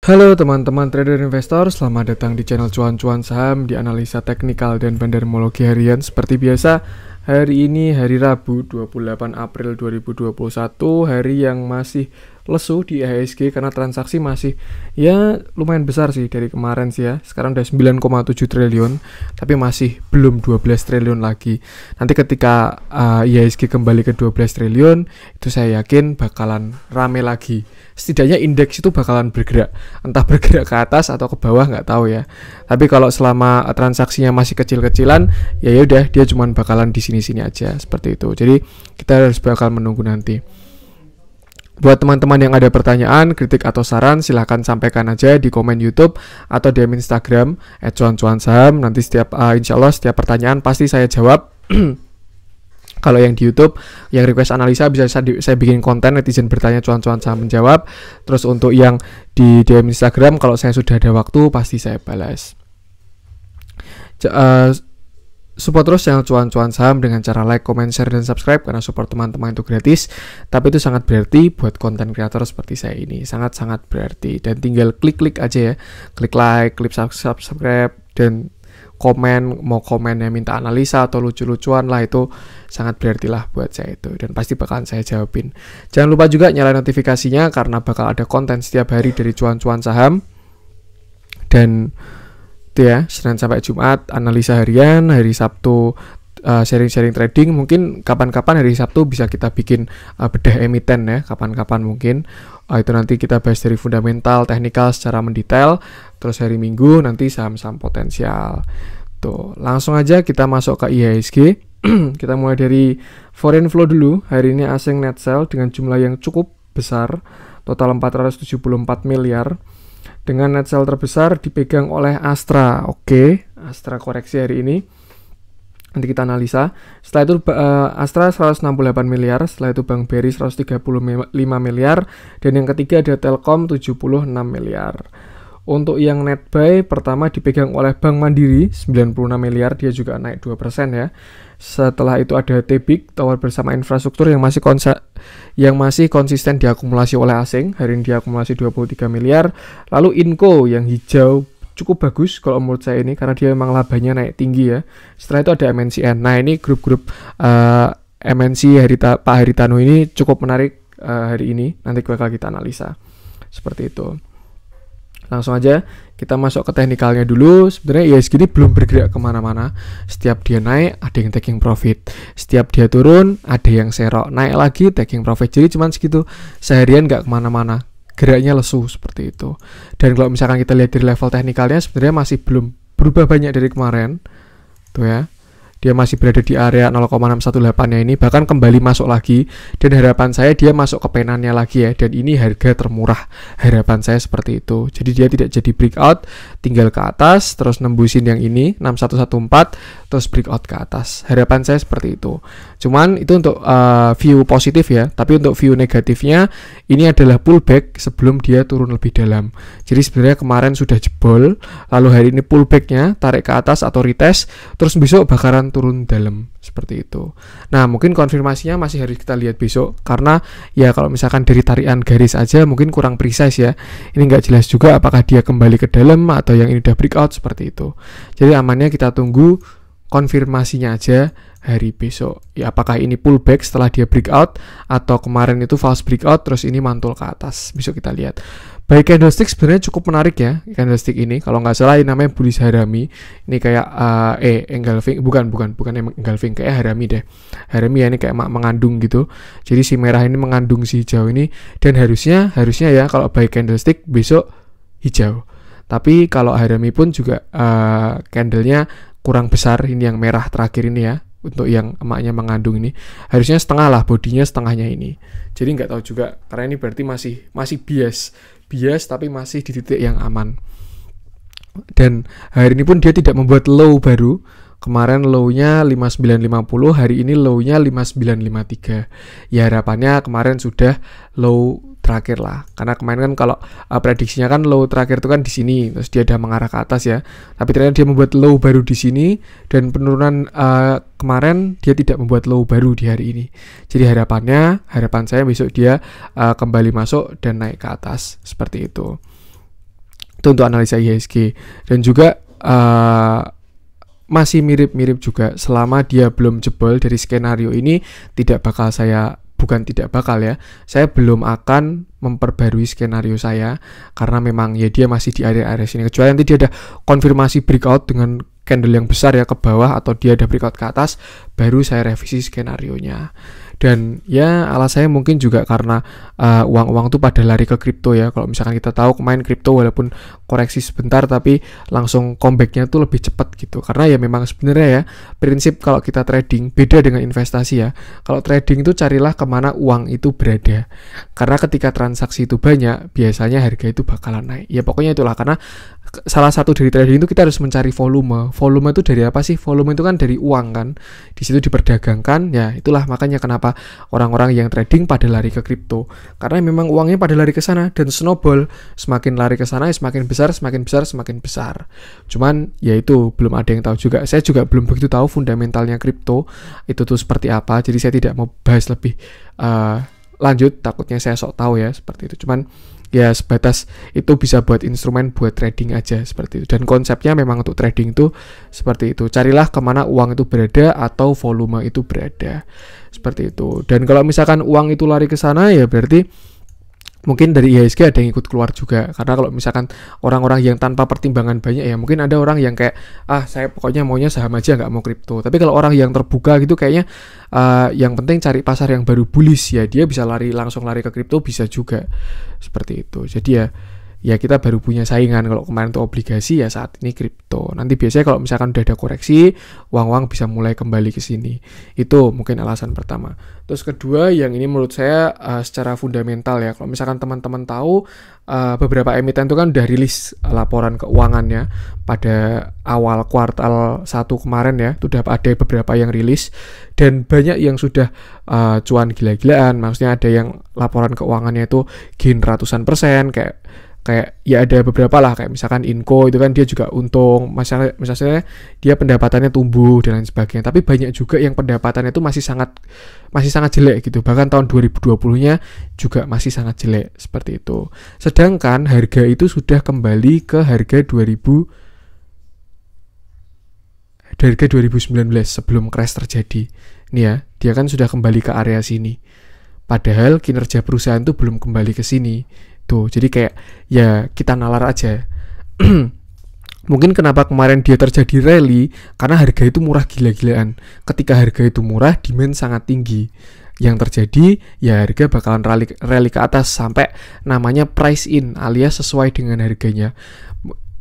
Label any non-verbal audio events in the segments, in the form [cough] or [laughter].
Halo teman-teman trader investor, selamat datang di channel cuan-cuan saham di analisa teknikal dan bandarmologi harian seperti biasa. Hari ini hari Rabu 28 April 2021, hari yang masih lesu di IHSG e karena transaksi masih ya lumayan besar sih dari kemarin sih ya. Sekarang udah 9,7 triliun tapi masih belum 12 triliun lagi. Nanti ketika uh, eh, IHSG e kembali ke 12 triliun itu saya yakin bakalan rame lagi. Setidaknya indeks itu bakalan bergerak, entah bergerak ke atas atau ke bawah nggak tahu ya. Tapi kalau selama eh, transaksinya masih kecil-kecilan ya ya udah dia cuman bakalan di sini-sini aja seperti itu. Jadi kita harus bakal menunggu nanti. Buat teman-teman yang ada pertanyaan, kritik atau saran silahkan sampaikan aja di komen YouTube atau DM Instagram @cuan-cuan-saham. Nanti setiap uh, insya Allah setiap pertanyaan pasti saya jawab. [clears throat] Kalau yang di YouTube, yang request analisa bisa saya, saya bikin konten netizen bertanya cuan-cuan saham menjawab. Terus untuk yang di DM Instagram, kalau saya sudah ada waktu pasti saya balas. C uh, eh, Support terus channel cuan-cuan saham dengan cara like, comment, share, dan subscribe karena support teman-teman itu gratis. Tapi itu sangat berarti buat konten kreator seperti saya ini. Sangat-sangat berarti. Dan tinggal klik-klik aja ya. Klik like, klik subscribe, dan komen. Mau komen yang minta analisa atau lucu-lucuan lah itu sangat berarti lah buat saya itu. Dan pasti bakalan saya jawabin. Jangan lupa juga nyalain notifikasinya karena bakal ada konten setiap hari dari cuan-cuan saham. Dan itu ya Senin sampai Jumat analisa harian hari Sabtu eh, sharing-sharing uh, trading mungkin kapan-kapan hari Sabtu bisa kita bikin uh, bedah emiten ya kapan-kapan mungkin uh, itu nanti kita bahas dari fundamental teknikal secara mendetail terus hari Minggu nanti saham-saham potensial tuh langsung aja kita masuk ke IHSG [clears throat] kita mulai dari foreign flow dulu hari ini asing net sell dengan jumlah yang cukup besar total 474 miliar dengan net sell terbesar dipegang oleh Astra. Oke, Astra koreksi hari ini. Nanti kita analisa. Setelah itu uh, Astra 168 miliar, setelah itu Bank BRI 135 miliar dan yang ketiga ada Telkom 76 miliar. Untuk yang net buy pertama dipegang oleh Bank Mandiri 96 miliar, dia juga naik 2% ya. Setelah itu ada Tebik tower bersama infrastruktur yang masih konsa, yang masih konsisten diakumulasi oleh asing. Hari ini diakumulasi 23 miliar. Lalu Inco yang hijau cukup bagus kalau menurut saya ini karena dia memang labanya naik tinggi ya. Setelah itu ada MNCN. Nah, ini grup-grup uh, eh, MNC ta Pak Haritano ini cukup menarik uh, hari ini. Nanti bakal kita analisa. Seperti itu langsung aja kita masuk ke teknikalnya dulu sebenarnya ya ini belum bergerak kemana-mana setiap dia naik ada yang taking profit setiap dia turun ada yang serok naik lagi taking profit jadi cuman segitu seharian nggak kemana-mana geraknya lesu seperti itu dan kalau misalkan kita lihat dari level teknikalnya sebenarnya masih belum berubah banyak dari kemarin tuh ya dia masih berada di area 0,618 nya ini bahkan kembali masuk lagi dan harapan saya dia masuk ke penannya lagi ya dan ini harga termurah harapan saya seperti itu jadi dia tidak jadi breakout tinggal ke atas terus nembusin yang ini 6114 terus breakout ke atas harapan saya seperti itu cuman itu untuk uh, view positif ya tapi untuk view negatifnya ini adalah pullback sebelum dia turun lebih dalam jadi sebenarnya kemarin sudah jebol lalu hari ini pullbacknya tarik ke atas atau retest terus besok bakaran turun dalam seperti itu. Nah, mungkin konfirmasinya masih harus kita lihat besok karena ya kalau misalkan dari tarian garis aja mungkin kurang precise ya. Ini nggak jelas juga apakah dia kembali ke dalam atau yang ini udah breakout seperti itu. Jadi amannya kita tunggu konfirmasinya aja hari besok. Ya apakah ini pullback setelah dia breakout atau kemarin itu false breakout terus ini mantul ke atas. Besok kita lihat. Baik candlestick sebenarnya cukup menarik ya candlestick ini. Kalau nggak salah ini namanya bullish harami. Ini kayak uh, eh, eh engulfing bukan bukan bukan engulfing kayak harami deh. Harami ya ini kayak mengandung gitu. Jadi si merah ini mengandung si hijau ini dan harusnya harusnya ya kalau baik candlestick besok hijau. Tapi kalau harami pun juga uh, candlenya kurang besar ini yang merah terakhir ini ya untuk yang emaknya mengandung ini harusnya setengah lah bodinya setengahnya ini jadi nggak tahu juga karena ini berarti masih masih bias bias tapi masih di titik yang aman dan hari ini pun dia tidak membuat low baru kemarin low-nya 5950 hari ini low-nya 5953 ya harapannya kemarin sudah low terakhir lah. Karena kemarin kan kalau uh, prediksinya kan low terakhir itu kan di sini, terus dia udah mengarah ke atas ya. Tapi ternyata dia membuat low baru di sini dan penurunan uh, kemarin dia tidak membuat low baru di hari ini. Jadi harapannya, harapan saya besok dia uh, kembali masuk dan naik ke atas seperti itu. Itu untuk analisa IHSG dan juga uh, masih mirip-mirip juga selama dia belum jebol dari skenario ini tidak bakal saya bukan tidak bakal ya. Saya belum akan memperbarui skenario saya karena memang ya dia masih di area-area sini. Kecuali nanti dia ada konfirmasi breakout dengan candle yang besar ya ke bawah atau dia ada breakout ke atas, baru saya revisi skenario nya dan ya alasannya mungkin juga karena uh, uang-uang tuh pada lari ke kripto ya kalau misalkan kita tahu kemarin kripto walaupun koreksi sebentar tapi langsung comebacknya tuh lebih cepat gitu karena ya memang sebenarnya ya prinsip kalau kita trading beda dengan investasi ya kalau trading itu carilah kemana uang itu berada karena ketika transaksi itu banyak biasanya harga itu bakalan naik ya pokoknya itulah karena salah satu dari trading itu kita harus mencari volume. Volume itu dari apa sih? Volume itu kan dari uang kan. Di situ diperdagangkan. Ya, itulah makanya kenapa orang-orang yang trading pada lari ke kripto. Karena memang uangnya pada lari ke sana dan snowball semakin lari ke sana semakin besar, semakin besar, semakin besar. Cuman yaitu belum ada yang tahu juga. Saya juga belum begitu tahu fundamentalnya kripto itu tuh seperti apa. Jadi saya tidak mau bahas lebih uh, lanjut takutnya saya sok tahu ya seperti itu. Cuman ya sebatas itu bisa buat instrumen buat trading aja seperti itu dan konsepnya memang untuk trading itu seperti itu carilah kemana uang itu berada atau volume itu berada seperti itu dan kalau misalkan uang itu lari ke sana ya berarti mungkin dari IHSG ada yang ikut keluar juga karena kalau misalkan orang-orang yang tanpa pertimbangan banyak ya mungkin ada orang yang kayak ah saya pokoknya maunya saham aja nggak mau kripto tapi kalau orang yang terbuka gitu kayaknya uh, yang penting cari pasar yang baru bullish ya dia bisa lari langsung lari ke kripto bisa juga seperti itu jadi ya ya kita baru punya saingan kalau kemarin itu obligasi ya saat ini kripto nanti biasanya kalau misalkan udah ada koreksi uang-uang bisa mulai kembali ke sini itu mungkin alasan pertama terus kedua yang ini menurut saya uh, secara fundamental ya kalau misalkan teman-teman tahu uh, beberapa emiten itu kan udah rilis eh, laporan keuangannya pada awal kuartal satu kemarin ya itu udah ada beberapa yang rilis dan banyak yang sudah uh, cuan gila-gilaan maksudnya ada yang laporan keuangannya itu gain ratusan persen kayak kayak ya ada beberapa lah kayak misalkan inko itu kan dia juga untung misalnya misalnya dia pendapatannya tumbuh dan lain sebagainya tapi banyak juga yang pendapatannya itu masih sangat masih sangat jelek gitu bahkan tahun 2020-nya juga masih sangat jelek seperti itu sedangkan harga itu sudah kembali ke harga 2000 harga 2019 sebelum crash terjadi nih ya dia kan sudah kembali ke area sini Padahal kinerja perusahaan itu belum kembali ke sini gitu jadi kayak ya kita nalar aja [clears throat] mungkin kenapa kemarin dia terjadi rally karena harga itu murah gila-gilaan ketika harga itu murah demand sangat tinggi yang terjadi ya harga bakalan rally, rally ke atas sampai namanya price in alias sesuai dengan harganya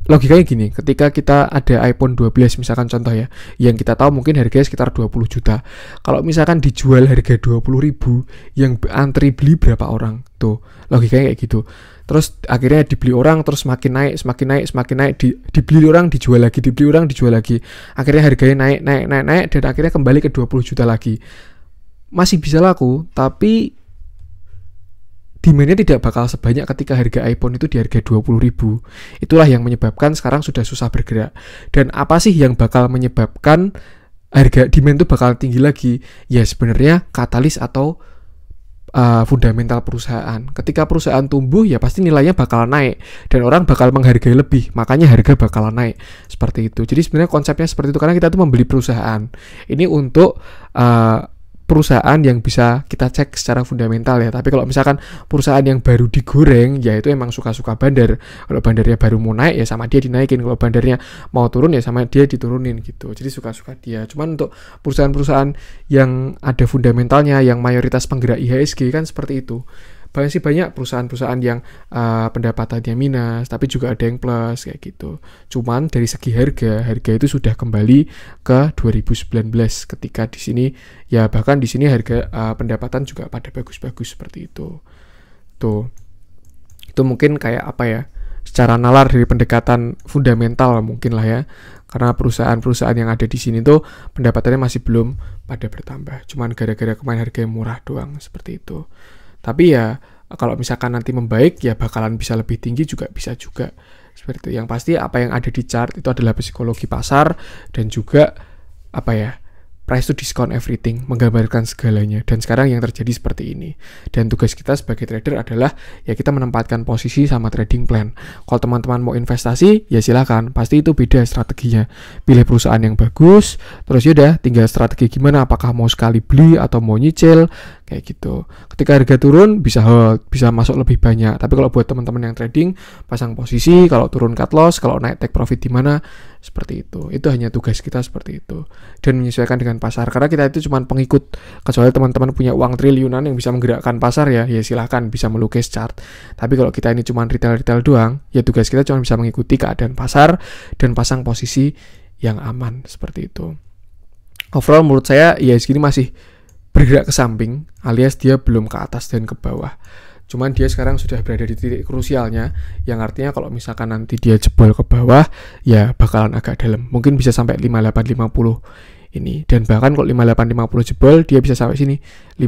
logikanya gini, ketika kita ada iPhone 12 misalkan contoh ya, yang kita tahu mungkin harganya sekitar 20 juta. Kalau misalkan dijual harga 20 ribu, yang antri beli berapa orang? Tuh, logikanya kayak gitu. Terus akhirnya dibeli orang, terus semakin naik, semakin naik, semakin naik, di, dibeli orang, dijual lagi, dibeli orang, dijual lagi. Akhirnya harganya naik, naik, naik, naik, dan akhirnya kembali ke 20 juta lagi. Masih bisa laku, tapi demandnya tidak bakal sebanyak ketika harga iPhone itu di harga 20 ribu. Itulah yang menyebabkan sekarang sudah susah bergerak. Dan apa sih yang bakal menyebabkan harga demand itu bakal tinggi lagi? Ya sebenarnya katalis atau uh, fundamental perusahaan. Ketika perusahaan tumbuh ya pasti nilainya bakal naik dan orang bakal menghargai lebih, makanya harga bakal naik seperti itu. Jadi sebenarnya konsepnya seperti itu karena kita tuh membeli perusahaan. Ini untuk uh, perusahaan yang bisa kita cek secara fundamental ya. Tapi kalau misalkan perusahaan yang baru digoreng, ya itu emang suka-suka bandar. Kalau bandarnya baru mau naik ya sama dia dinaikin, kalau bandarnya mau turun ya sama dia diturunin gitu. Jadi suka-suka dia. Cuman untuk perusahaan-perusahaan yang ada fundamentalnya, yang mayoritas penggerak IHSG kan seperti itu banyak sih banyak perusahaan-perusahaan yang uh, pendapatannya minus tapi juga ada yang plus kayak gitu cuman dari segi harga harga itu sudah kembali ke 2019 ketika di sini ya bahkan di sini harga uh, pendapatan juga pada bagus-bagus seperti itu tuh itu mungkin kayak apa ya secara nalar dari pendekatan fundamental mungkin lah ya karena perusahaan-perusahaan yang ada di sini tuh pendapatannya masih belum pada bertambah cuman gara-gara kemarin harga yang murah doang seperti itu tapi ya kalau misalkan nanti membaik ya bakalan bisa lebih tinggi juga bisa juga. Seperti Yang pasti apa yang ada di chart itu adalah psikologi pasar dan juga apa ya? price to discount everything, menggambarkan segalanya. Dan sekarang yang terjadi seperti ini. Dan tugas kita sebagai trader adalah ya kita menempatkan posisi sama trading plan. Kalau teman-teman mau investasi, ya silahkan Pasti itu beda strateginya. Pilih perusahaan yang bagus, terus ya udah tinggal strategi gimana apakah mau sekali beli atau mau nyicil kayak gitu. Ketika harga turun bisa hold, bisa masuk lebih banyak. Tapi kalau buat teman-teman yang trading, pasang posisi, kalau turun cut loss, kalau naik take profit di mana, seperti itu. Itu hanya tugas kita seperti itu. Dan menyesuaikan dengan pasar. Karena kita itu cuma pengikut. Kecuali teman-teman punya uang triliunan yang bisa menggerakkan pasar ya, ya silahkan bisa melukis chart. Tapi kalau kita ini cuma retail-retail doang, ya tugas kita cuma bisa mengikuti keadaan pasar dan pasang posisi yang aman seperti itu. Overall menurut saya ya segini masih bergerak ke samping alias dia belum ke atas dan ke bawah. Cuman dia sekarang sudah berada di titik krusialnya yang artinya kalau misalkan nanti dia jebol ke bawah ya bakalan agak dalam. Mungkin bisa sampai 5850 ini dan bahkan kalau 5850 jebol dia bisa sampai sini 5565.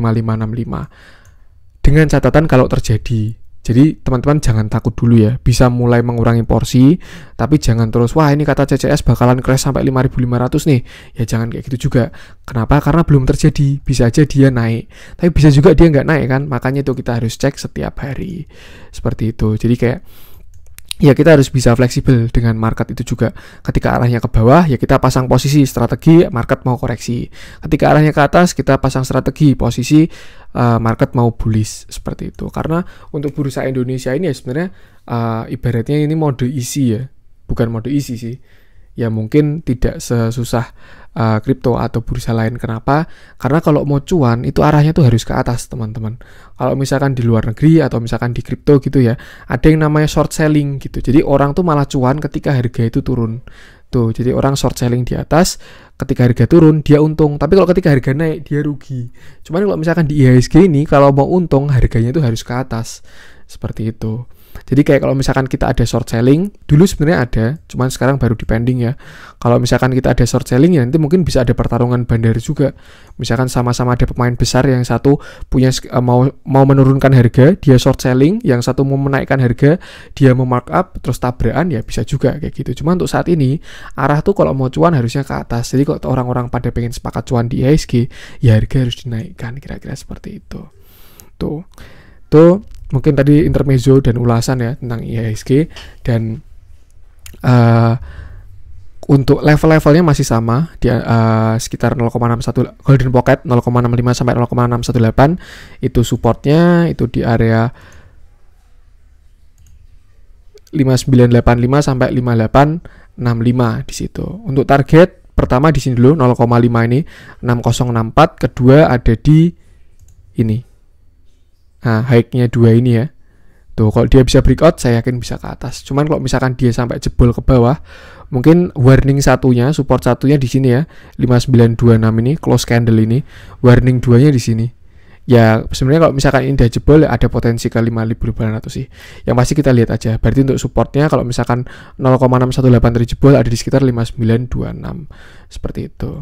Dengan catatan kalau terjadi jadi teman-teman jangan takut dulu ya, bisa mulai mengurangi porsi, tapi jangan terus, wah ini kata CCS bakalan crash sampai 5500 nih. Ya jangan kayak gitu juga. Kenapa? Karena belum terjadi, bisa aja dia naik. Tapi bisa juga dia nggak naik kan, makanya itu kita harus cek setiap hari. Seperti itu, jadi kayak ya kita harus bisa fleksibel dengan market itu juga. Ketika arahnya ke bawah, ya kita pasang posisi strategi, market mau koreksi. Ketika arahnya ke atas, kita pasang strategi, posisi uh, market mau bullish seperti itu. Karena untuk bursa Indonesia ini ya sebenarnya uh, ibaratnya ini mode isi e ya, bukan mode isi e sih. Ya mungkin tidak sesusah Eh, kripto uh, atau bursa lain. Kenapa? Karena kalau mau cuan itu arahnya tuh harus ke atas, teman-teman. Kalau misalkan di luar negeri atau misalkan di kripto gitu ya, ada yang namanya short selling gitu. Jadi orang tuh malah cuan ketika harga itu turun. Tuh, jadi orang short selling di atas, ketika harga turun dia untung, tapi kalau ketika harga naik dia rugi. Cuman kalau misalkan di IHSG ini kalau mau untung harganya itu harus ke atas. Seperti itu. Jadi kayak kalau misalkan kita ada short selling, dulu sebenarnya ada, cuman sekarang baru pending ya. Kalau misalkan kita ada short selling ya nanti mungkin bisa ada pertarungan bandar juga. Misalkan sama-sama ada pemain besar yang satu punya eh, mau mau menurunkan harga, dia short selling, yang satu mau menaikkan harga, dia mau markup terus tabrakan ya bisa juga kayak gitu. Cuman untuk saat ini arah tuh kalau mau cuan harusnya ke atas. Jadi kalau orang-orang pada pengen sepakat cuan di ESG, ya harga harus dinaikkan kira-kira seperti itu. Tuh. Tuh mungkin tadi intermezzo dan ulasan ya tentang IHSG dan uh, untuk level-levelnya masih sama di uh, eh, sekitar 0,61 golden pocket 0,65 sampai 0,618 itu supportnya itu di area 5985 sampai 5865 di situ. Untuk target pertama di sini dulu 0,5 ini 6064, kedua ada di ini Nah, high-nya dua ini ya. Tuh, kalau dia bisa breakout, saya yakin bisa ke atas. Cuman kalau misalkan dia sampai jebol ke bawah, mungkin warning satunya, support satunya di sini ya, 5926 ini, close candle ini, warning duanya di sini. Ya, sebenarnya kalau misalkan ini udah jebol, ya ada potensi ke 5800 sih. Yang pasti kita lihat aja. Berarti untuk supportnya, kalau misalkan 0,618 terjebol, ada di sekitar 5926. Seperti itu.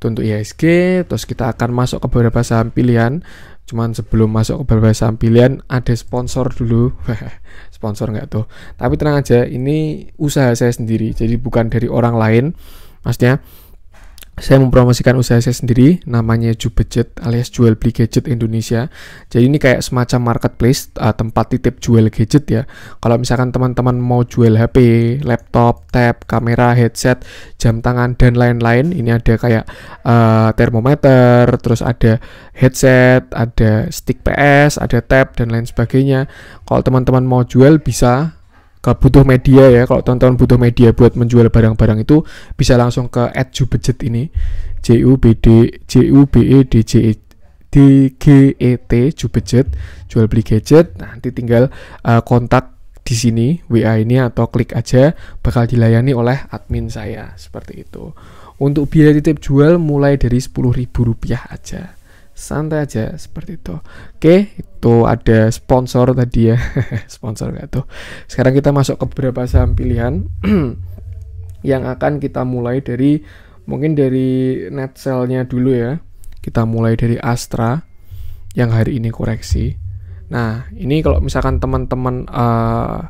Itu untuk ISG, terus kita akan masuk ke beberapa saham pilihan cuman sebelum masuk ke pembahasan pilihan ada sponsor dulu [laughs] sponsor nggak tuh tapi tenang aja ini usaha saya sendiri jadi bukan dari orang lain maksudnya saya mempromosikan usaha saya sendiri namanya Jubejet alias jual beli gadget Indonesia jadi ini kayak semacam marketplace uh, tempat titip jual gadget ya kalau misalkan teman-teman mau jual HP laptop tab kamera headset jam tangan dan lain-lain ini ada kayak uh, termometer terus ada headset ada stick PS ada tab dan lain sebagainya kalau teman-teman mau jual bisa ke butuh media ya kalau teman-teman butuh media buat menjual barang-barang itu bisa langsung ke @jubedjet ini j u b d j u b e d j e d g e t jubedjet jual beli gadget nah, nanti tinggal uh, kontak di sini WA ini atau klik aja bakal dilayani oleh admin saya seperti itu. Untuk biaya titip jual mulai dari rp rupiah aja santai aja seperti itu oke itu ada sponsor tadi ya [laughs] sponsor nggak tuh sekarang kita masuk ke beberapa saham pilihan [clears throat] yang akan kita mulai dari mungkin dari net sell dulu ya kita mulai dari Astra yang hari ini koreksi nah ini kalau misalkan teman-teman uh,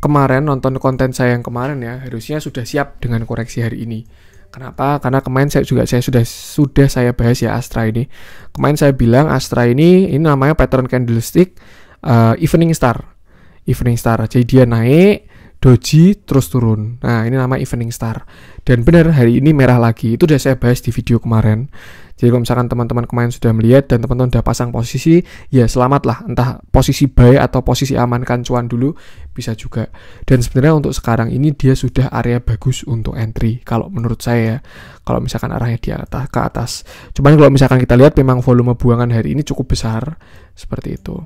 kemarin nonton konten saya yang kemarin ya harusnya sudah siap dengan koreksi hari ini Kenapa? Karena kemarin saya juga saya sudah sudah saya bahas ya Astra ini. Kemarin saya bilang Astra ini ini namanya pattern candlestick uh, evening star. Evening star. Jadi dia naik, doji terus turun. Nah, ini nama evening star. Dan benar hari ini merah lagi. Itu sudah saya bahas di video kemarin. Jadi kalau misalkan teman-teman kemarin sudah melihat dan teman-teman sudah pasang posisi, ya selamatlah. Entah posisi buy atau posisi amankan cuan dulu bisa juga. Dan sebenarnya untuk sekarang ini dia sudah area bagus untuk entry kalau menurut saya. Ya. Kalau misalkan arahnya di atas ke atas. Cuman kalau misalkan kita lihat memang volume buangan hari ini cukup besar seperti itu.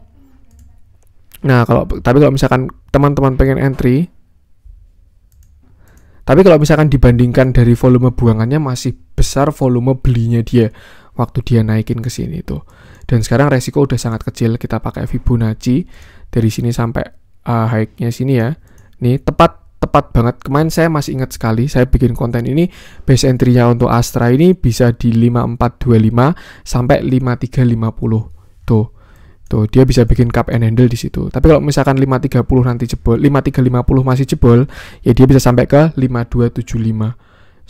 Nah, kalau tapi kalau misalkan teman-teman pengen entry tapi kalau misalkan dibandingkan dari volume buangannya masih besar volume belinya dia waktu dia naikin ke sini itu. Dan sekarang resiko udah sangat kecil kita pakai Fibonacci dari sini sampai uh, high-nya sini ya. Nih tepat tepat banget. Kemarin saya masih ingat sekali, saya bikin konten ini base entry-nya untuk Astra ini bisa di 5425 sampai 5350. Tuh. Tuh, dia bisa bikin cup and handle di situ. Tapi kalau misalkan 530 nanti jebol, 5350 masih jebol, ya dia bisa sampai ke 5275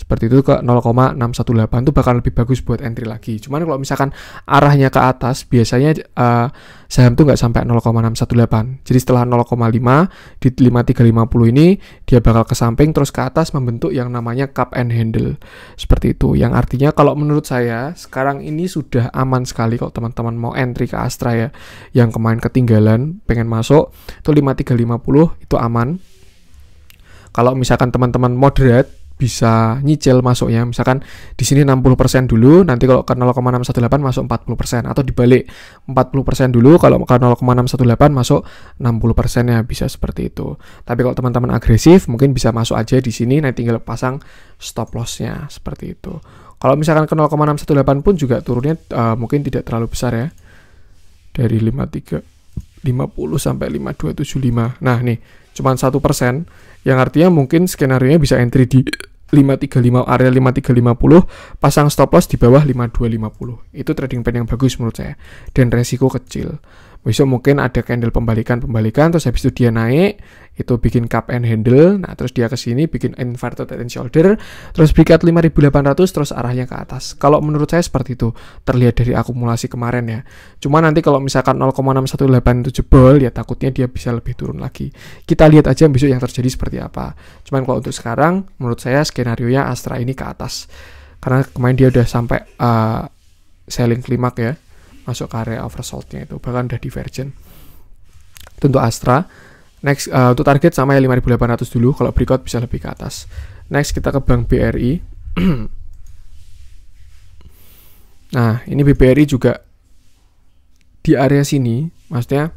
seperti itu ke 0,618 itu bakal lebih bagus buat entry lagi. Cuman kalau misalkan arahnya ke atas, biasanya uh, saham tuh nggak sampai 0,618. Jadi setelah 0,5 di 5350 ini dia bakal ke samping terus ke atas membentuk yang namanya cup and handle. Seperti itu. Yang artinya kalau menurut saya sekarang ini sudah aman sekali kalau teman-teman mau entry ke Astra ya. Yang kemarin ketinggalan pengen masuk itu 5350 itu aman. Kalau misalkan teman-teman moderate bisa nyicil masuknya misalkan di sini 60% dulu nanti kalau ke 0,618 masuk 40% atau dibalik 40% dulu kalau ke 0,618 masuk 60% ya bisa seperti itu tapi kalau teman-teman agresif mungkin bisa masuk aja di sini nanti tinggal pasang stop lossnya seperti itu kalau misalkan ke 0,618 pun juga turunnya uh, mungkin tidak terlalu besar ya dari 53 50 sampai 5275 nah nih cuman satu persen yang artinya mungkin skenario bisa entry di 535 area 5350 pasang stop loss di bawah 5250 itu trading plan yang bagus menurut saya dan resiko kecil besok mungkin ada candle pembalikan-pembalikan terus habis itu dia naik itu bikin cup and handle nah terus dia ke sini bikin inverted head and shoulder terus berikat 5800 terus arahnya ke atas kalau menurut saya seperti itu terlihat dari akumulasi kemarin ya cuma nanti kalau misalkan 0,618 jebol ya takutnya dia bisa lebih turun lagi kita lihat aja besok yang terjadi seperti apa cuman kalau untuk sekarang menurut saya skenario nya Astra ini ke atas karena kemarin dia udah sampai uh, selling klimak ya masuk ke area oversoldnya itu bahkan udah divergent itu untuk Astra next uh, untuk target sama ya 5800 dulu kalau berikut bisa lebih ke atas next kita ke bank BRI [clears throat] nah ini BBRI juga di area sini maksudnya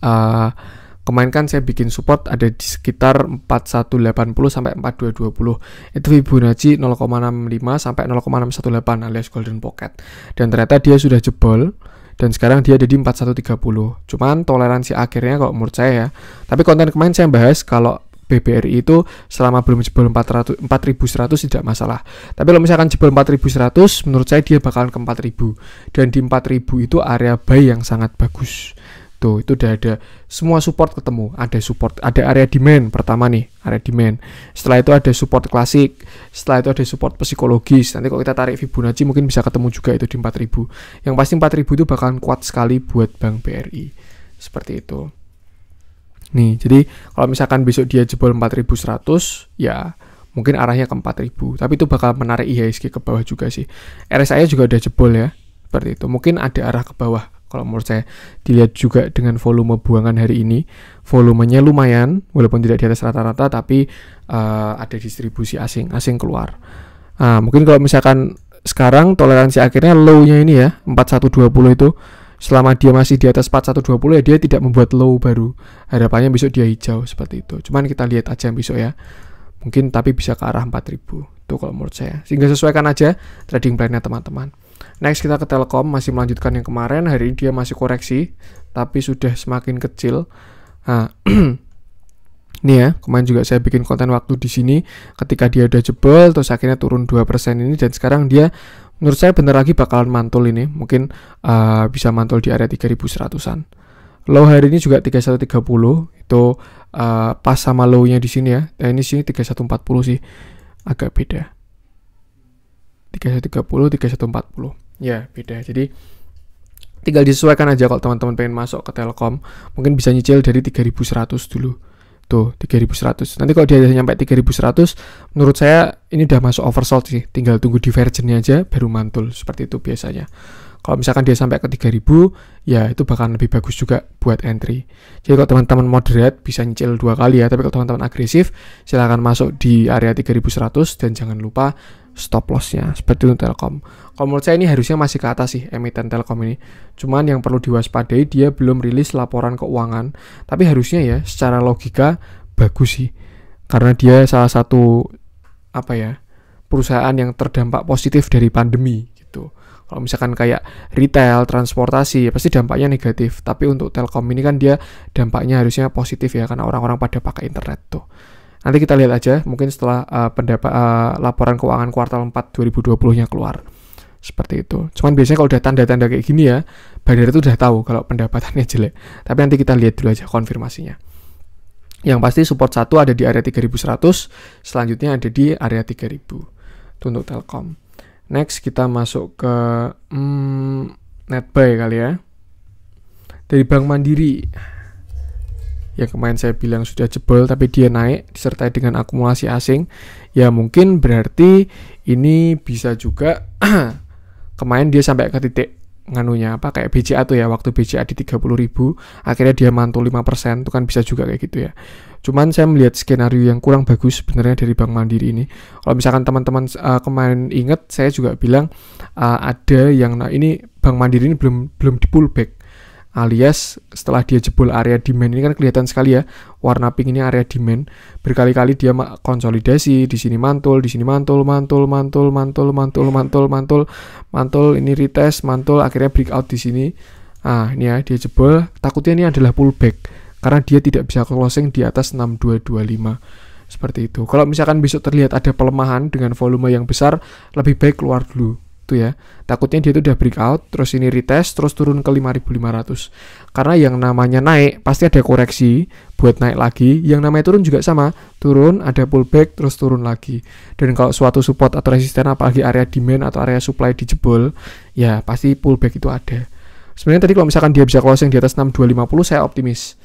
uh, Kemarin kan saya bikin support ada di sekitar 4180 sampai 4220. Itu Fibonacci 0,65 sampai 0,618 alias golden pocket. Dan ternyata dia sudah jebol dan sekarang dia ada di 4130. Cuman toleransi akhirnya kalau menurut saya ya. Tapi konten kemarin saya bahas kalau BBRI itu selama belum jebol 400, 4100 tidak masalah. Tapi kalau misalkan jebol 4100 menurut saya dia bakalan ke 4000 dan di 4000 itu area buy yang sangat bagus. Tuh, gitu. itu udah ada semua support ketemu. Ada support, ada area demand pertama nih, area demand. Setelah itu ada support klasik, setelah itu ada support psikologis. Nanti kalau kita tarik Fibonacci mungkin bisa ketemu juga itu di 4000. Yang pasti 4000 itu bakalan kuat sekali buat Bank BRI. Seperti itu. Nih, jadi kalau misalkan besok dia jebol 4100, ya mungkin arahnya ke 4000. Tapi itu bakal menarik IHSG ke bawah juga sih. RSI juga udah jebol ya. Seperti itu. Mungkin ada arah ke bawah kalau menurut saya dilihat juga dengan volume buangan hari ini volumenya lumayan walaupun tidak di atas rata-rata tapi uh, ada distribusi asing asing keluar nah, mungkin kalau misalkan sekarang toleransi akhirnya low-nya ini ya 4120 itu selama dia masih di atas 4120 ya dia tidak membuat low baru harapannya besok dia hijau seperti itu cuman kita lihat aja besok ya mungkin tapi bisa ke arah 4000 itu kalau menurut saya sehingga sesuaikan aja trading plan-nya teman-teman Next kita ke Telkom masih melanjutkan yang kemarin hari ini dia masih koreksi tapi sudah semakin kecil. [clears throat] Nah, ini ya, kemarin juga saya bikin konten waktu di sini ketika dia udah jebol terus akhirnya turun 2% ini dan sekarang dia menurut saya bener lagi bakalan mantul ini. Mungkin uh, bisa mantul di area 3100-an. Low hari ini juga 3130 itu uh, pas sama low-nya di sini ya. Nah, ini sini 3140 sih agak beda. 3130, 3140. Ya, beda. Jadi tinggal disesuaikan aja kalau teman-teman pengen masuk ke Telkom. Mungkin bisa nyicil dari 3100 dulu. Tuh, 3100. Nanti kalau dia nyampe 3100, menurut saya ini udah masuk oversold sih. Tinggal tunggu divergennya aja baru mantul. Seperti itu biasanya. Kalau misalkan dia sampai ke 3000, ya itu bahkan lebih bagus juga buat entry. Jadi kalau teman-teman moderate bisa nyicil dua kali ya, tapi kalau teman-teman agresif silahkan masuk di area 3100 dan jangan lupa stop lossnya seperti itu Telkom. Kalau menurut saya ini harusnya masih ke atas sih emiten Telkom ini. Cuman yang perlu diwaspadai dia belum rilis laporan keuangan, tapi harusnya ya secara logika bagus sih. Karena dia salah satu apa ya perusahaan yang terdampak positif dari pandemi gitu. Kalau misalkan kayak retail, transportasi, ya pasti dampaknya negatif. Tapi untuk Telkom ini kan dia dampaknya harusnya positif ya, karena orang-orang pada pakai internet tuh. Nanti kita lihat aja, mungkin setelah uh, pendapat uh, laporan keuangan kuartal 4 2020-nya keluar. Seperti itu. Cuman biasanya kalau udah tanda-tanda kayak gini ya, bandar itu udah tahu kalau pendapatannya jelek. Tapi nanti kita lihat dulu aja konfirmasinya. Yang pasti support 1 ada di area 3100, selanjutnya ada di area 3000. Itu untuk Telkom. Next kita masuk ke hmm, netbuy kali ya. Dari Bank Mandiri yang kemarin saya bilang sudah jebol tapi dia naik disertai dengan akumulasi asing ya mungkin berarti ini bisa juga [clears throat] kemarin dia sampai ke titik nganunya apa kayak BCA tuh ya waktu BCA di 30.000 akhirnya dia mantul 5% itu kan bisa juga kayak gitu ya Cuman saya melihat skenario yang kurang bagus sebenarnya dari Bank Mandiri ini. Kalau misalkan teman-teman uh, kemarin ingat, saya juga bilang uh, ada yang nah ini Bank Mandiri ini belum belum di pullback alias setelah dia jebol area demand ini kan kelihatan sekali ya warna pink ini area demand berkali-kali dia konsolidasi di sini mantul di sini mantul mantul mantul mantul mantul mantul mantul mantul ini retest mantul akhirnya breakout di sini ah ini ya dia jebol takutnya ini adalah pullback karena dia tidak bisa closing di atas 6225 seperti itu. Kalau misalkan besok terlihat ada pelemahan dengan volume yang besar, lebih baik keluar dulu tuh ya. Takutnya dia itu udah breakout, terus ini retest, terus turun ke 5500. Karena yang namanya naik pasti ada koreksi buat naik lagi, yang namanya turun juga sama, turun ada pullback terus turun lagi. Dan kalau suatu support atau resisten apalagi area demand atau area supply dijebol, ya pasti pullback itu ada. Sebenarnya tadi kalau misalkan dia bisa closing di atas 6250 saya optimis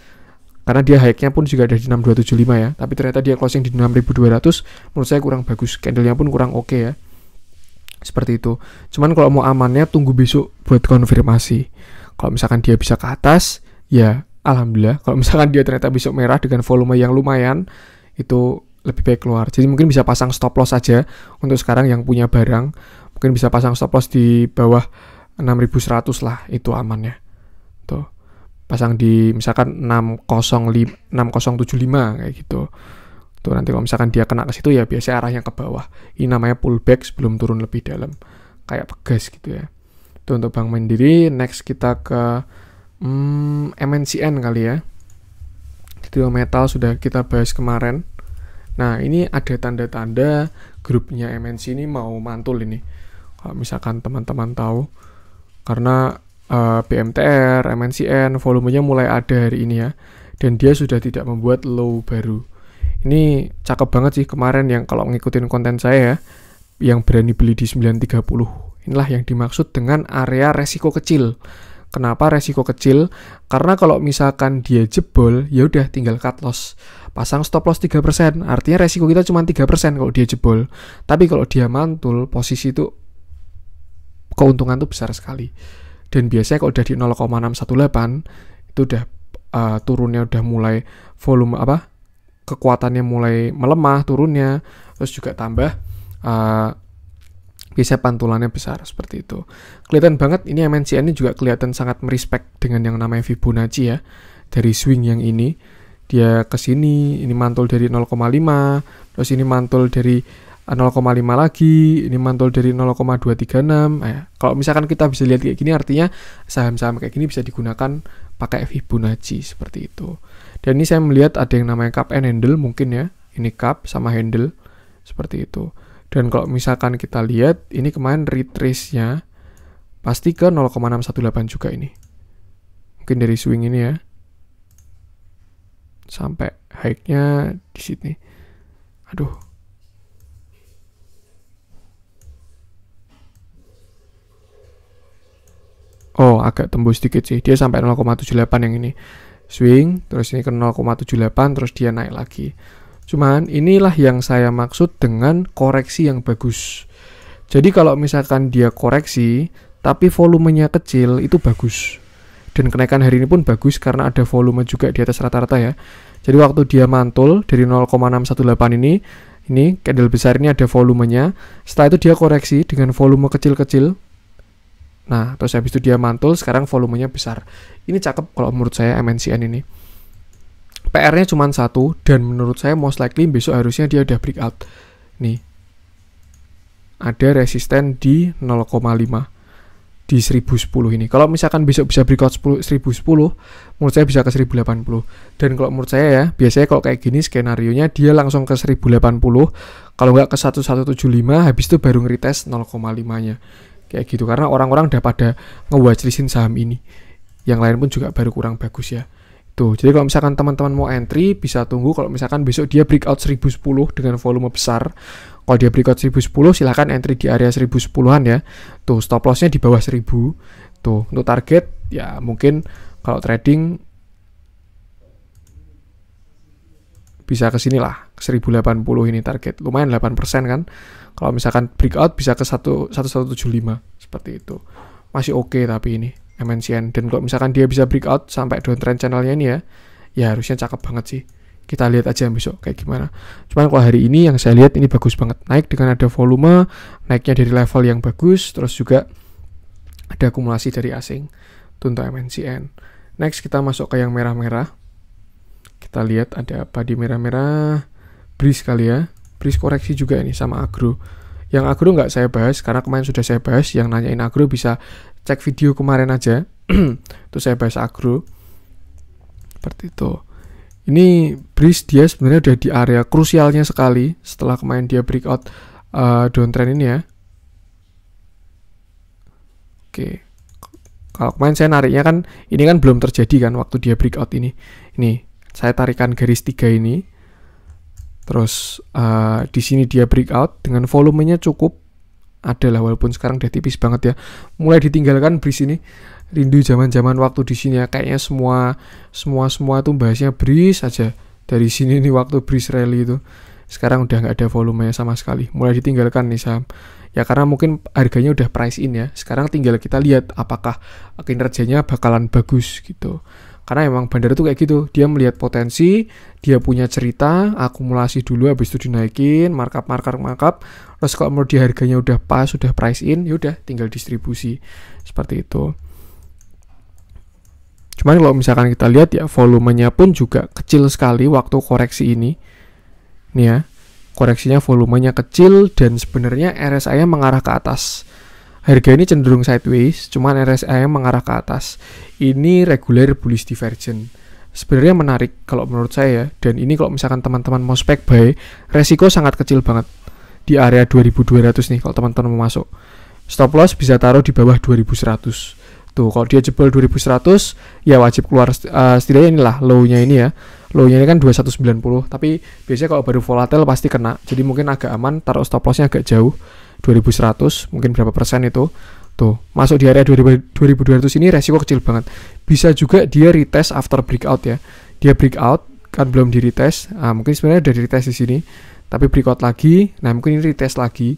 karena dia high-nya pun juga ada di 6275 ya tapi ternyata dia closing di 6200 menurut saya kurang bagus candlenya pun kurang oke okay ya seperti itu cuman kalau mau amannya tunggu besok buat konfirmasi kalau misalkan dia bisa ke atas ya alhamdulillah kalau misalkan dia ternyata besok merah dengan volume yang lumayan itu lebih baik keluar jadi mungkin bisa pasang stop loss aja untuk sekarang yang punya barang mungkin bisa pasang stop loss di bawah 6100 lah itu amannya tuh pasang di misalkan 605 6075 kayak gitu tuh nanti kalau misalkan dia kena ke situ ya biasanya arahnya ke bawah ini namanya pullback sebelum turun lebih dalam kayak pegas gitu ya itu untuk bank mandiri next kita ke hmm, MNCN kali ya itu metal sudah kita bahas kemarin nah ini ada tanda-tanda grupnya MNC ini mau mantul ini kalau misalkan teman-teman tahu karena uh, eh, PMTR, MNCN, volumenya mulai ada hari ini ya. Dan dia sudah tidak membuat low baru. Ini cakep banget sih kemarin yang kalau ngikutin konten saya ya, yang berani beli di 930. Inilah yang dimaksud dengan area resiko kecil. Kenapa resiko kecil? Karena kalau misalkan dia jebol, ya udah tinggal cut loss. Pasang stop loss 3%, artinya resiko kita cuma 3% kalau dia jebol. Tapi kalau dia mantul, posisi itu keuntungan tuh besar sekali dan biasanya kalau udah di 0,618 itu udah uh, turunnya udah mulai volume apa kekuatannya mulai melemah turunnya terus juga tambah uh, eh, bisa pantulannya besar seperti itu kelihatan banget ini MNC ini juga kelihatan sangat merespek dengan yang namanya Fibonacci ya dari swing yang ini dia kesini, ini mantul dari 0,5 terus ini mantul dari 0,5 lagi, ini mantul dari 0,236. Eh, kalau misalkan kita bisa lihat kayak gini artinya saham-saham kayak gini bisa digunakan pakai Fibonacci seperti itu. Dan ini saya melihat ada yang namanya cup and handle mungkin ya. Ini cup sama handle seperti itu. Dan kalau misalkan kita lihat ini kemarin retrace-nya pasti ke 0,618 juga ini. Mungkin dari swing ini ya. Sampai high-nya di sini. Aduh, oh agak tembus sedikit sih dia sampai 0,78 yang ini swing terus ini ke 0,78 terus dia naik lagi cuman inilah yang saya maksud dengan koreksi yang bagus jadi kalau misalkan dia koreksi tapi volumenya kecil itu bagus dan kenaikan hari ini pun bagus karena ada volume juga di atas rata-rata ya jadi waktu dia mantul dari 0,618 ini ini candle besar ini ada volumenya setelah itu dia koreksi dengan volume kecil-kecil Nah, terus habis itu dia mantul, sekarang volumenya besar. Ini cakep kalau menurut saya MNCN ini. PR-nya cuma satu, dan menurut saya most likely besok harusnya dia udah breakout. Nih, ada resisten di 0,5 di 1010 ini. Kalau misalkan besok bisa breakout 10, 1010, menurut saya bisa ke 1080. Dan kalau menurut saya ya, biasanya kalau kayak gini skenario-nya dia langsung ke 1080, kalau nggak ke 1175, habis itu baru ngeretest 0,5-nya kayak gitu karena orang-orang udah pada ngewatchlistin saham ini yang lain pun juga baru kurang bagus ya tuh jadi kalau misalkan teman-teman mau entry bisa tunggu kalau misalkan besok dia breakout 1010 dengan volume besar kalau dia breakout 1010 silahkan entry di area 1010an ya tuh stop lossnya di bawah 1000 tuh untuk target ya mungkin kalau trading bisa ke sini lah 1080 ini target lumayan 8% kan kalau misalkan breakout bisa ke 1 1175 seperti itu masih oke okay, tapi ini MNCN dan kalau misalkan dia bisa breakout sampai downtrend channelnya ini ya ya harusnya cakep banget sih kita lihat aja besok kayak gimana. Cuman kalau hari ini yang saya lihat ini bagus banget naik dengan ada volume, naiknya dari level yang bagus, terus juga ada akumulasi dari asing untuk MNCN. Next kita masuk ke yang merah-merah. Kita lihat ada apa di merah-merah. Breeze kali ya please koreksi juga ini sama agro. Yang agro nggak saya bahas karena kemarin sudah saya bahas. Yang nanyain agro bisa cek video kemarin aja. itu [clears throat] saya bahas agro. Seperti itu. Ini Breeze dia sebenarnya udah di area krusialnya sekali setelah kemarin dia breakout uh, eh, downtrend ini ya. Oke. Kalau kemarin saya nariknya kan ini kan belum terjadi kan waktu dia breakout ini. Ini saya tarikan garis tiga ini Terus uh, di sini dia breakout dengan volumenya cukup adalah walaupun sekarang udah tipis banget ya. Mulai ditinggalkan bris ini. Rindu zaman-zaman waktu di sini ya kayaknya semua semua semua tuh bahasnya bris aja. Dari sini nih waktu bris rally itu. Sekarang udah nggak ada volumenya sama sekali. Mulai ditinggalkan nih saham. Ya karena mungkin harganya udah price in ya. Sekarang tinggal kita lihat apakah kinerjanya bakalan bagus gitu. Karena emang bandara tuh kayak gitu, dia melihat potensi, dia punya cerita, akumulasi dulu habis itu dinaikin, markup markup markup. Terus kalau menurut di harganya udah pas, udah price in, ya udah tinggal distribusi seperti itu. Cuman kalau misalkan kita lihat ya volumenya pun juga kecil sekali waktu koreksi ini. Nih ya, koreksinya volumenya kecil dan sebenarnya RSI-nya mengarah ke atas. Harga ini cenderung sideways, cuman RSI mengarah ke atas. Ini regular bullish divergent. Sebenarnya menarik kalau menurut saya, dan ini kalau misalkan teman-teman mau spek buy, resiko sangat kecil banget. Di area 2200 nih kalau teman-teman mau masuk. Stop loss bisa taruh di bawah 2100. Tuh, kalau dia jebol 2100, ya wajib keluar uh, setidaknya inilah low-nya ini ya. Low-nya ini kan 2190, tapi biasanya kalau baru volatile pasti kena. Jadi mungkin agak aman, taruh stop loss-nya agak jauh 2100 mungkin berapa persen itu tuh masuk di area 2200 ini resiko kecil banget bisa juga dia retest after breakout ya dia breakout kan belum di retest nah, mungkin sebenarnya udah di retest di sini tapi breakout lagi nah mungkin ini retest lagi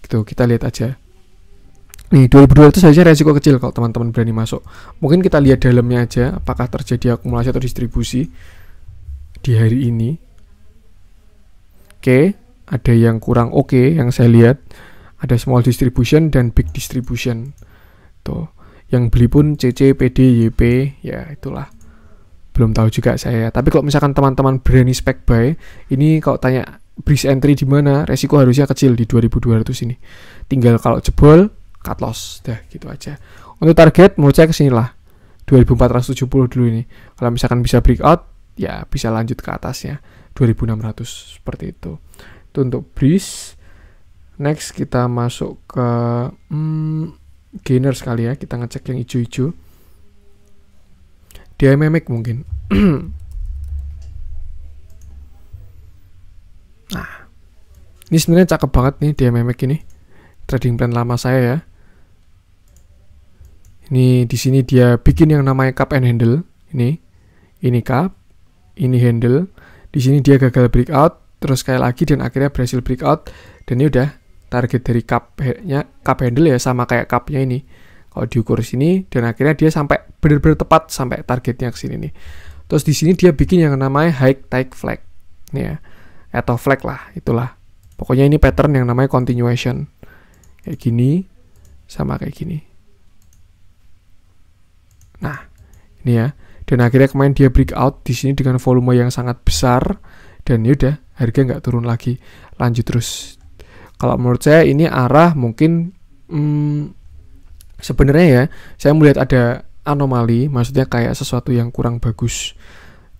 gitu kita lihat aja nih 2200 saja resiko kecil kalau teman-teman berani masuk mungkin kita lihat dalamnya aja apakah terjadi akumulasi atau distribusi di hari ini oke okay, ada yang kurang oke okay yang saya lihat ada small distribution dan big distribution tuh yang beli pun CC PD YP ya itulah belum tahu juga saya tapi kalau misalkan teman-teman berani spek buy ini kalau tanya bridge entry di mana resiko harusnya kecil di 2200 ini tinggal kalau jebol cut loss dah gitu aja untuk target menurut saya tujuh 2470 dulu ini kalau misalkan bisa breakout ya bisa lanjut ke atasnya 2600 seperti itu itu untuk bridge next kita masuk ke hmm, gainer sekali ya kita ngecek yang hijau-hijau memek mungkin [clears throat] nah ini sebenarnya cakep banget nih dia memek ini trading plan lama saya ya ini di sini dia bikin yang namanya cup and handle ini ini cup ini handle di sini dia gagal breakout terus sekali lagi dan akhirnya berhasil breakout dan ini udah target dari cup-nya cup handle ya sama kayak cupnya ini kalau diukur sini dan akhirnya dia sampai benar-benar tepat sampai targetnya ke sini nih terus di sini dia bikin yang namanya high tight flag nih ya atau flag lah itulah pokoknya ini pattern yang namanya continuation kayak gini sama kayak gini nah ini ya dan akhirnya kemarin dia break out di sini dengan volume yang sangat besar dan yaudah harga nggak turun lagi lanjut terus kalau menurut saya ini arah mungkin hmm, sebenarnya ya saya melihat ada anomali, maksudnya kayak sesuatu yang kurang bagus.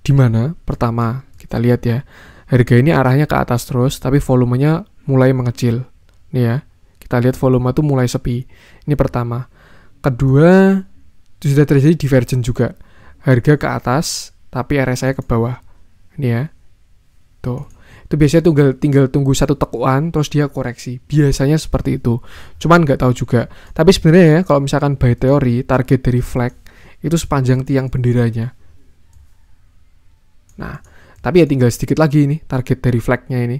Di mana? Pertama kita lihat ya harga ini arahnya ke atas terus, tapi volumenya mulai mengecil. Nih ya, kita lihat volume itu mulai sepi. Ini pertama. Kedua, sudah terjadi divergen juga. Harga ke atas, tapi RSI ke bawah. Ini ya. Tuh itu biasanya tinggal tinggal tunggu satu tekuan terus dia koreksi biasanya seperti itu cuman nggak tahu juga tapi sebenarnya ya kalau misalkan by teori target dari flag itu sepanjang tiang benderanya nah tapi ya tinggal sedikit lagi ini target dari flagnya ini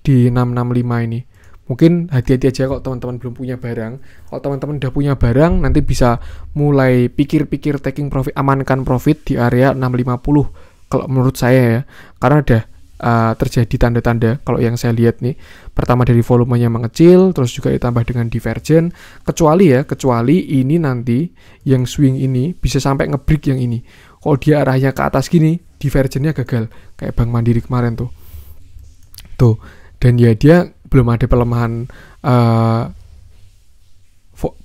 di 665 ini mungkin hati-hati aja kok teman-teman belum punya barang kalau teman-teman udah punya barang nanti bisa mulai pikir-pikir taking profit amankan profit di area 650 kalau menurut saya ya karena ada uh, terjadi tanda-tanda kalau yang saya lihat nih pertama dari volumenya mengecil terus juga ditambah dengan divergen kecuali ya kecuali ini nanti yang swing ini bisa sampai ngebreak yang ini kalau dia arahnya ke atas gini divergennya gagal kayak Bank Mandiri kemarin tuh tuh dan ya dia belum ada pelemahan uh,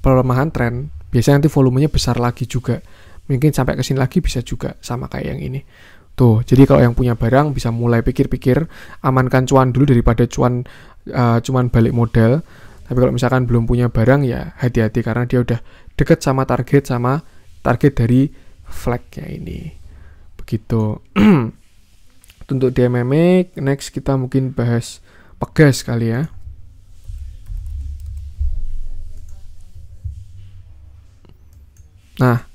pelemahan tren biasanya nanti volumenya besar lagi juga mungkin sampai ke sini lagi bisa juga sama kayak yang ini Tuh, gitu. jadi kalau yang punya barang bisa mulai pikir-pikir, amankan cuan dulu daripada cuan uh, cuman balik modal. Tapi kalau misalkan belum punya barang ya hati-hati karena dia udah deket sama target sama target dari flagnya ini. Begitu. [clears throat] Untuk DMMA, next kita mungkin bahas pegas kali ya. Nah,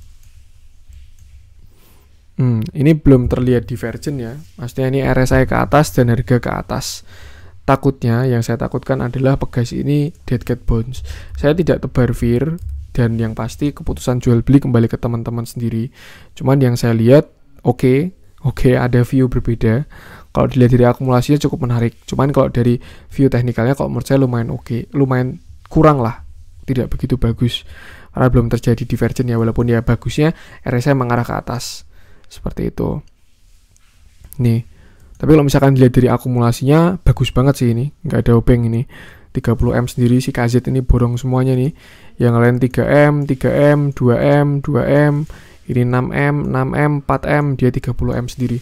Hmm, ini belum terlihat divergen ya. Maksudnya ini RSI ke atas dan harga ke atas. Takutnya yang saya takutkan adalah pegas ini dead cat bones. Saya tidak tebar fear dan yang pasti keputusan jual beli kembali ke teman-teman sendiri. Cuman yang saya lihat oke, okay, oke okay, ada view berbeda. Kalau dilihat dari akumulasinya cukup menarik. Cuman kalau dari view teknikalnya kalau menurut saya lumayan oke, okay, lumayan kurang lah. Tidak begitu bagus karena belum terjadi divergen ya walaupun ya bagusnya RSI mengarah ke atas seperti itu nih tapi kalau misalkan dilihat dari akumulasinya bagus banget sih ini nggak ada obeng ini 30M sendiri si KZ ini borong semuanya nih yang lain 3M 3M 2M 2M ini 6M 6M 4M dia 30M sendiri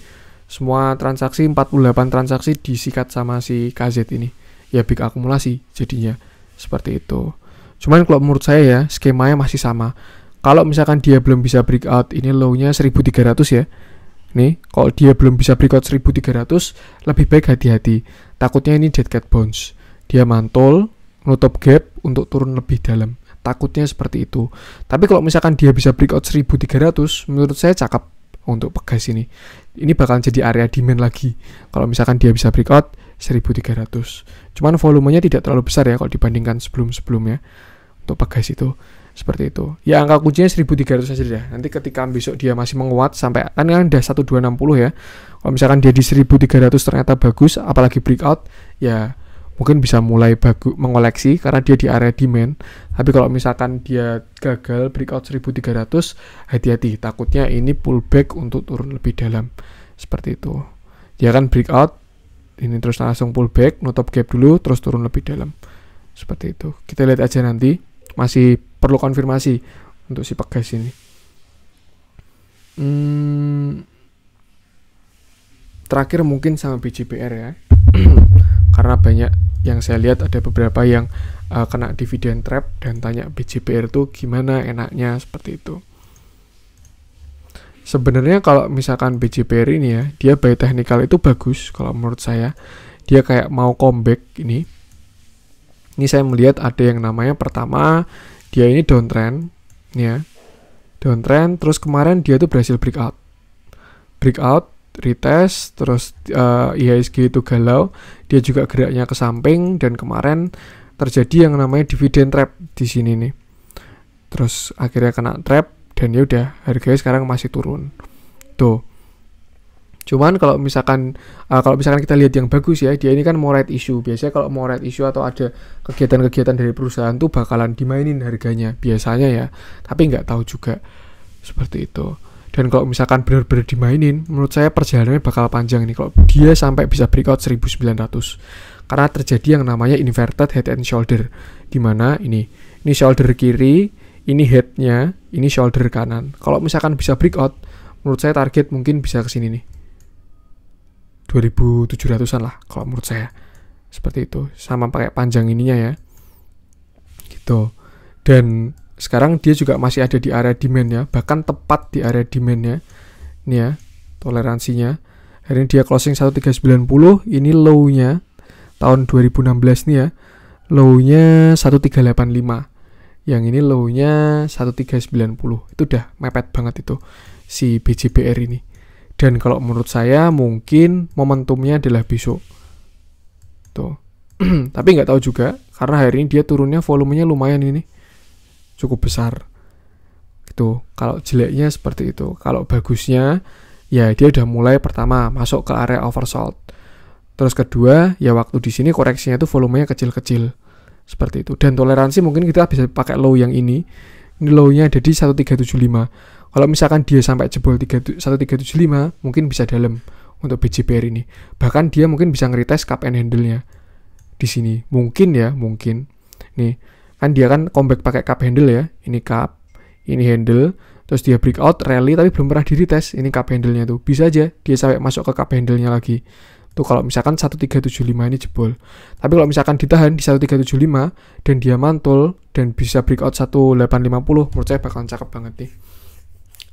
semua transaksi 48 transaksi disikat sama si KZ ini ya big akumulasi jadinya seperti itu cuman kalau menurut saya ya skemanya masih sama kalau misalkan dia belum bisa breakout ini low-nya 1300 ya nih kalau dia belum bisa breakout 1300 lebih baik hati-hati takutnya ini dead cat bounce dia mantul nutup gap untuk turun lebih dalam takutnya seperti itu tapi kalau misalkan dia bisa breakout 1300 menurut saya cakep untuk pegas ini ini bakal jadi area demand lagi kalau misalkan dia bisa breakout 1300 cuman volumenya tidak terlalu besar ya kalau dibandingkan sebelum-sebelumnya untuk pegas itu seperti itu ya angka kuncinya 1300 saja ya nanti ketika besok dia masih menguat sampai kan kan udah 1260 ya kalau misalkan dia di 1300 ternyata bagus apalagi breakout ya mungkin bisa mulai bagus mengoleksi karena dia di area demand tapi kalau misalkan dia gagal breakout 1300 hati-hati takutnya ini pullback untuk turun lebih dalam seperti itu dia ya kan breakout ini terus langsung pullback nutup gap dulu terus turun lebih dalam seperti itu kita lihat aja nanti masih perlu konfirmasi untuk si Pegas ini. Hmm, terakhir mungkin sama BJPR ya, [clears throat] karena banyak yang saya lihat ada beberapa yang uh, kena dividen trap dan tanya BJPR itu gimana enaknya seperti itu. Sebenarnya kalau misalkan BJPR ini ya, dia by technical itu bagus kalau menurut saya. Dia kayak mau comeback ini, ini saya melihat ada yang namanya pertama dia ini downtrend ya. Downtrend terus kemarin dia tuh berhasil breakout. Breakout retest terus uh, eh, IHSG itu galau, dia juga geraknya ke samping dan kemarin terjadi yang namanya dividend trap di sini nih. Terus akhirnya kena trap dan ya udah harganya sekarang masih turun. Tuh. Cuman kalau misalkan uh, kalau misalkan kita lihat yang bagus ya, dia ini kan mau right issue. Biasanya kalau mau right issue atau ada kegiatan-kegiatan dari perusahaan tuh bakalan dimainin harganya biasanya ya. Tapi nggak tahu juga seperti itu. Dan kalau misalkan benar-benar dimainin, menurut saya perjalanannya bakal panjang nih kalau dia sampai bisa breakout 1900. Karena terjadi yang namanya inverted head and shoulder di mana ini ini shoulder kiri, ini headnya, ini shoulder kanan. Kalau misalkan bisa breakout, menurut saya target mungkin bisa ke sini nih. 2700-an lah kalau menurut saya seperti itu sama pakai panjang ininya ya gitu dan sekarang dia juga masih ada di area demand ya bahkan tepat di area demand ya ini ya toleransinya hari ini dia closing 1390 ini low-nya tahun 2016 nih ya low-nya 1385 yang ini low-nya 1390 itu udah mepet banget itu si BJBR ini dan kalau menurut saya mungkin momentumnya adalah besok. Tuh. [clears throat] Tapi nggak tahu juga karena hari ini dia turunnya volumenya lumayan ini. Cukup besar. Gitu. Kalau jeleknya seperti itu. Kalau bagusnya ya dia udah mulai pertama masuk ke area oversold. Terus kedua, ya waktu di sini koreksinya itu volumenya kecil-kecil. Seperti itu. Dan toleransi mungkin kita bisa pakai low yang ini. Ini low-nya ada di 1375 kalau misalkan dia sampai jebol 1375, mungkin bisa dalam untuk BJPR ini. Bahkan dia mungkin bisa tes cup and handle-nya di sini. Mungkin ya, mungkin. Nih, kan dia kan comeback pakai cup handle ya. Ini cup, ini handle, terus dia breakout, rally, tapi belum pernah diri tes Ini cup handle-nya tuh. Bisa aja dia sampai masuk ke cup handle-nya lagi. Tuh kalau misalkan 1375 ini jebol. Tapi kalau misalkan ditahan di 1375 dan dia mantul dan bisa breakout 1850 menurut saya bakalan cakep banget nih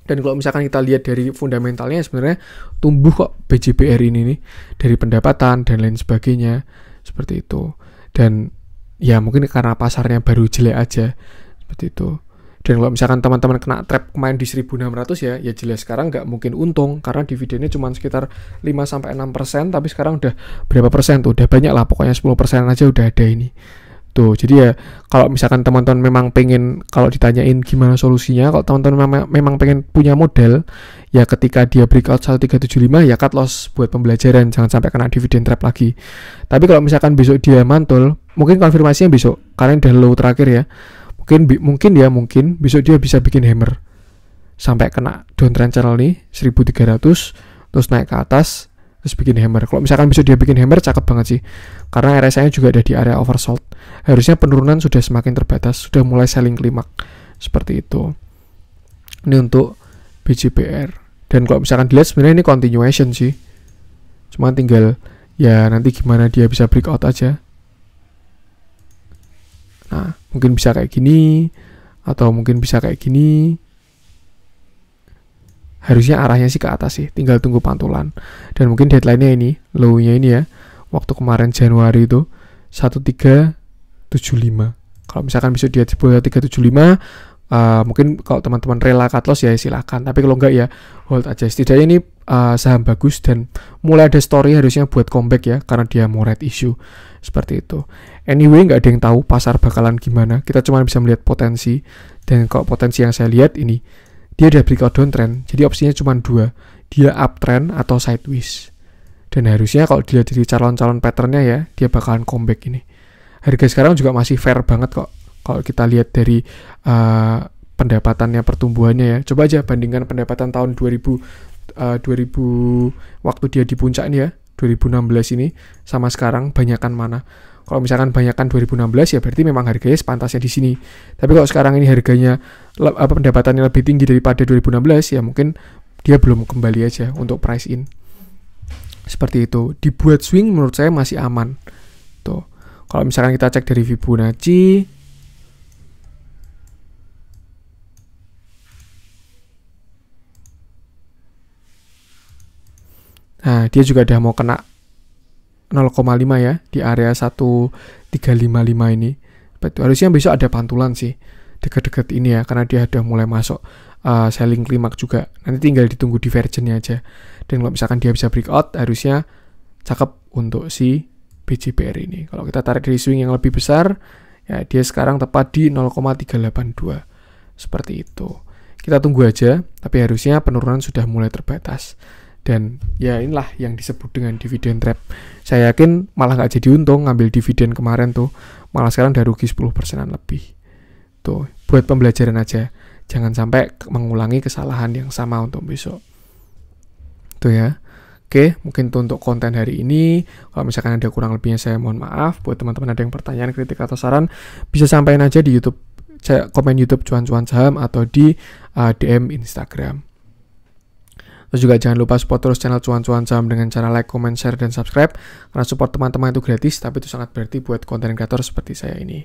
dan kalau misalkan kita lihat dari fundamentalnya sebenarnya tumbuh kok BJBR ini nih dari pendapatan dan lain sebagainya seperti itu dan ya mungkin karena pasarnya baru jelek aja seperti itu dan kalau misalkan teman-teman kena trap main di 1600 ya ya jelas sekarang nggak mungkin untung karena dividennya cuma sekitar 5 sampai 6 persen tapi sekarang udah berapa persen tuh udah banyak lah pokoknya 10 persen aja udah ada ini gitu jadi ya kalau misalkan teman-teman memang pengen kalau ditanyain gimana solusinya kalau teman-teman memang, pengen punya model ya ketika dia breakout 1375 ya cut loss buat pembelajaran jangan sampai kena dividend trap lagi tapi kalau misalkan besok dia mantul mungkin konfirmasinya besok karena udah low terakhir ya mungkin mungkin ya mungkin besok dia bisa bikin hammer sampai kena downtrend channel nih 1300 terus naik ke atas terus bikin hammer kalau misalkan bisa dia bikin hammer cakep banget sih karena RSI nya juga ada di area oversold harusnya penurunan sudah semakin terbatas sudah mulai selling klimak seperti itu ini untuk BJBR. dan kalau misalkan dilihat sebenarnya ini continuation sih cuma tinggal ya nanti gimana dia bisa break out aja nah mungkin bisa kayak gini atau mungkin bisa kayak gini harusnya arahnya sih ke atas sih tinggal tunggu pantulan dan mungkin deadline-nya ini low-nya ini ya waktu kemarin Januari itu 1375 kalau misalkan bisa dia jebol 375 Uh, mungkin kalau teman-teman rela cut loss ya silahkan tapi kalau enggak ya hold aja setidaknya ini uh, saham bagus dan mulai ada story harusnya buat comeback ya karena dia mau red issue seperti itu anyway nggak ada yang tahu pasar bakalan gimana kita cuma bisa melihat potensi dan kalau potensi yang saya lihat ini dia udah breakout downtrend jadi opsinya cuma dua dia uptrend atau sideways dan harusnya kalau dia jadi calon-calon patternnya ya dia bakalan comeback ini harga sekarang juga masih fair banget kok kalau kita lihat dari uh, pendapatannya pertumbuhannya ya coba aja bandingkan pendapatan tahun 2000 uh, 2000 waktu dia di puncak nih ya 2016 ini sama sekarang banyakan mana kalau misalkan banyakkan 2016 ya berarti memang harganya sepantasnya di sini. Tapi kalau sekarang ini harganya apa pendapatannya lebih tinggi daripada 2016 ya mungkin dia belum kembali aja untuk price in. Seperti itu. Dibuat swing menurut saya masih aman. Tuh. Kalau misalkan kita cek dari Fibonacci Nah, dia juga udah mau kena 0,5 ya di area 1355 ini. Itu harusnya besok ada pantulan sih dekat-dekat ini ya karena dia sudah mulai masuk uh, selling klimak juga. Nanti tinggal ditunggu divergennya aja. Dan kalau misalkan dia bisa breakout harusnya cakep untuk si BJPR ini. Kalau kita tarik dari swing yang lebih besar ya dia sekarang tepat di 0,382. Seperti itu. Kita tunggu aja, tapi harusnya penurunan sudah mulai terbatas dan ya inilah yang disebut dengan dividen trap saya yakin malah nggak jadi untung ngambil dividen kemarin tuh malah sekarang udah rugi 10 persenan lebih tuh buat pembelajaran aja jangan sampai mengulangi kesalahan yang sama untuk besok tuh ya Oke, mungkin itu untuk konten hari ini. Kalau misalkan ada kurang lebihnya saya mohon maaf. Buat teman-teman ada yang pertanyaan, kritik, atau saran, bisa sampaikan aja di YouTube, komen YouTube Cuan Cuan Saham atau di uh, eh, DM Instagram. Terus juga jangan lupa support terus channel Cuan-Cuan Saham dengan cara like, comment, share, dan subscribe. Karena support teman-teman itu gratis, tapi itu sangat berarti buat konten kreator seperti saya ini.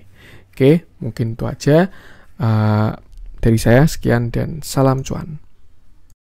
Oke, mungkin itu aja. Uh, dari saya, sekian dan salam cuan.